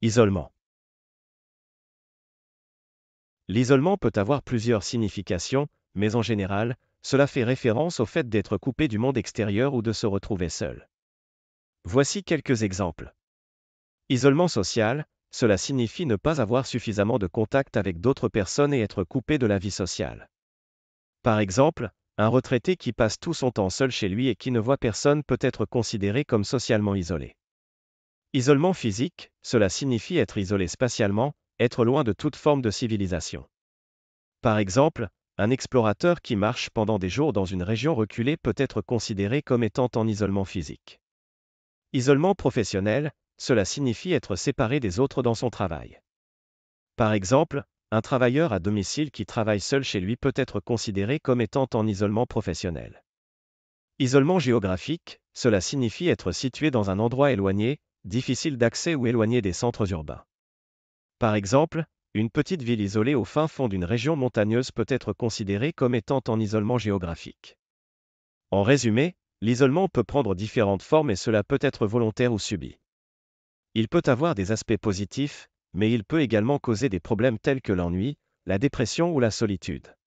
Isolement. L'isolement peut avoir plusieurs significations, mais en général, cela fait référence au fait d'être coupé du monde extérieur ou de se retrouver seul. Voici quelques exemples. Isolement social, cela signifie ne pas avoir suffisamment de contact avec d'autres personnes et être coupé de la vie sociale. Par exemple, un retraité qui passe tout son temps seul chez lui et qui ne voit personne peut être considéré comme socialement isolé. Isolement physique, cela signifie être isolé spatialement, être loin de toute forme de civilisation. Par exemple, un explorateur qui marche pendant des jours dans une région reculée peut être considéré comme étant en isolement physique. Isolement professionnel, cela signifie être séparé des autres dans son travail. Par exemple, un travailleur à domicile qui travaille seul chez lui peut être considéré comme étant en isolement professionnel. Isolement géographique, cela signifie être situé dans un endroit éloigné, Difficile d'accès ou éloigné des centres urbains. Par exemple, une petite ville isolée au fin fond d'une région montagneuse peut être considérée comme étant en isolement géographique. En résumé, l'isolement peut prendre différentes formes et cela peut être volontaire ou subi. Il peut avoir des aspects positifs, mais il peut également causer des problèmes tels que l'ennui, la dépression ou la solitude.